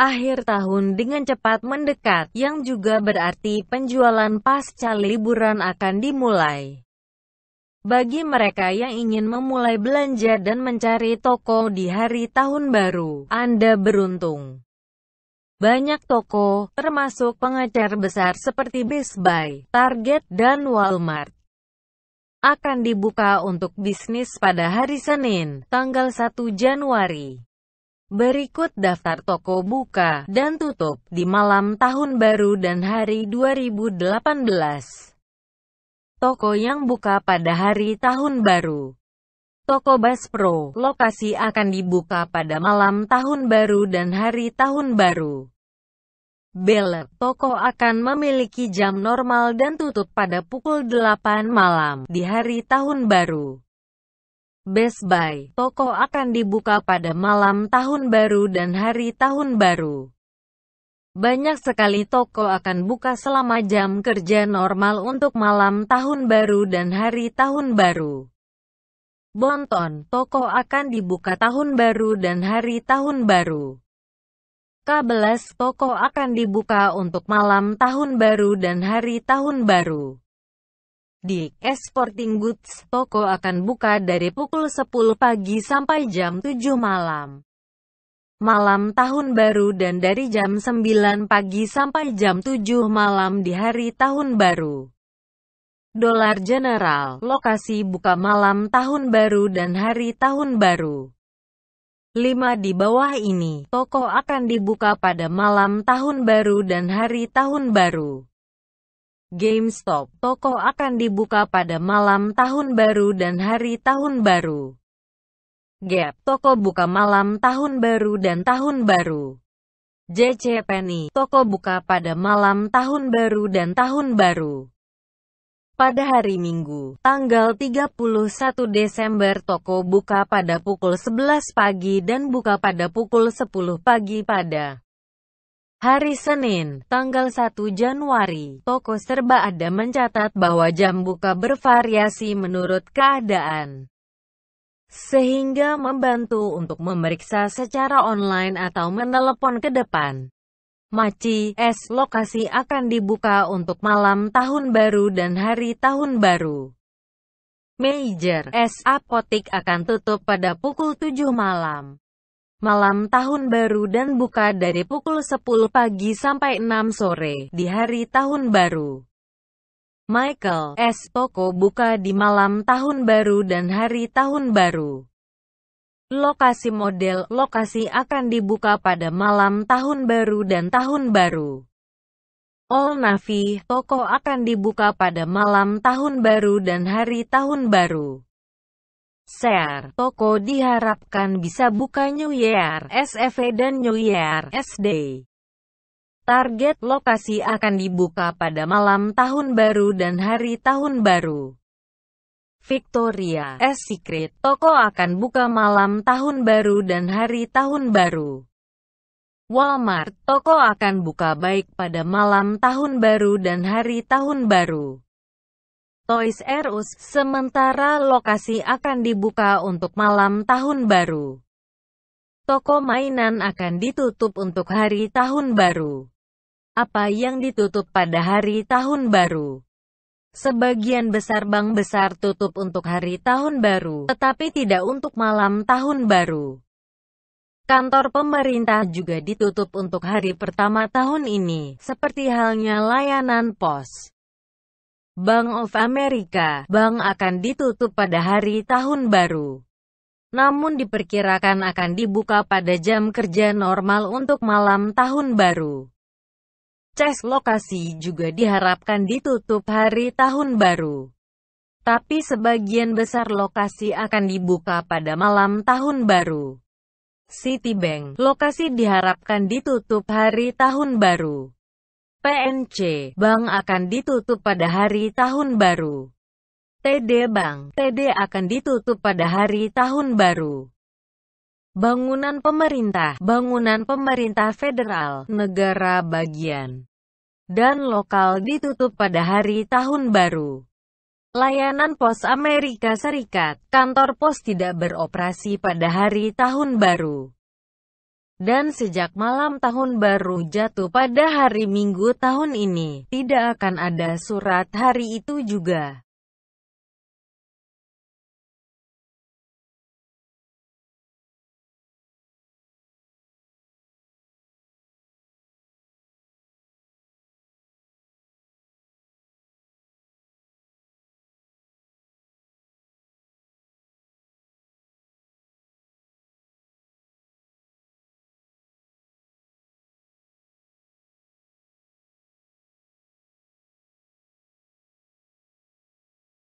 akhir tahun dengan cepat mendekat, yang juga berarti penjualan pasca liburan akan dimulai. Bagi mereka yang ingin memulai belanja dan mencari toko di hari tahun baru, Anda beruntung. Banyak toko, termasuk pengecer besar seperti Best Buy, Target, dan Walmart, akan dibuka untuk bisnis pada hari Senin, tanggal 1 Januari. Berikut daftar toko buka dan tutup di malam tahun baru dan hari 2018. Toko yang buka pada hari tahun baru. Toko Baspro, lokasi akan dibuka pada malam tahun baru dan hari tahun baru. Bel, toko akan memiliki jam normal dan tutup pada pukul 8 malam di hari tahun baru. Best Buy, toko akan dibuka pada malam tahun baru dan hari tahun baru. Banyak sekali toko akan buka selama jam kerja normal untuk malam tahun baru dan hari tahun baru. Bonton, toko akan dibuka tahun baru dan hari tahun baru. k toko akan dibuka untuk malam tahun baru dan hari tahun baru. Di Sporting Goods, toko akan buka dari pukul 10 pagi sampai jam 7 malam. Malam Tahun Baru dan dari jam 9 pagi sampai jam 7 malam di hari Tahun Baru. Dolar General, lokasi buka malam Tahun Baru dan hari Tahun Baru. 5 di bawah ini, toko akan dibuka pada malam Tahun Baru dan hari Tahun Baru. GameStop, toko akan dibuka pada malam tahun baru dan hari tahun baru. Gap, toko buka malam tahun baru dan tahun baru. JC Penny, toko buka pada malam tahun baru dan tahun baru. Pada hari Minggu, tanggal 31 Desember toko buka pada pukul 11 pagi dan buka pada pukul 10 pagi pada Hari Senin, tanggal 1 Januari, toko serba ada mencatat bahwa jam buka bervariasi menurut keadaan, sehingga membantu untuk memeriksa secara online atau menelepon ke depan. Maci, es lokasi akan dibuka untuk malam tahun baru dan hari tahun baru. Major, es apotik akan tutup pada pukul 7 malam malam tahun baru dan buka dari pukul 10 pagi sampai 6 sore di hari tahun baru. Michael S. Toko buka di malam tahun baru dan hari tahun baru. Lokasi model lokasi akan dibuka pada malam tahun baru dan tahun baru. All Navi, toko akan dibuka pada malam tahun baru dan hari tahun baru share. Toko diharapkan bisa buka New Year, SFE dan New Year, SD. Target lokasi akan dibuka pada malam tahun baru dan hari tahun baru. Victoria S. Secret Toko akan buka malam tahun baru dan hari tahun baru. Walmart Toko akan buka baik pada malam tahun baru dan hari tahun baru. Toys R Us, sementara lokasi akan dibuka untuk malam tahun baru. Toko mainan akan ditutup untuk hari tahun baru. Apa yang ditutup pada hari tahun baru? Sebagian besar bank besar tutup untuk hari tahun baru, tetapi tidak untuk malam tahun baru. Kantor pemerintah juga ditutup untuk hari pertama tahun ini, seperti halnya layanan pos. Bank of America, bank akan ditutup pada hari tahun baru. Namun diperkirakan akan dibuka pada jam kerja normal untuk malam tahun baru. Ces lokasi juga diharapkan ditutup hari tahun baru. Tapi sebagian besar lokasi akan dibuka pada malam tahun baru. Citibank, lokasi diharapkan ditutup hari tahun baru. PNC Bank akan ditutup pada hari tahun baru. TD Bank TD akan ditutup pada hari tahun baru. Bangunan pemerintah Bangunan pemerintah federal, negara bagian, dan lokal ditutup pada hari tahun baru. Layanan pos Amerika Serikat, kantor pos tidak beroperasi pada hari tahun baru. Dan sejak malam tahun baru jatuh pada hari Minggu tahun ini, tidak akan ada surat hari itu juga.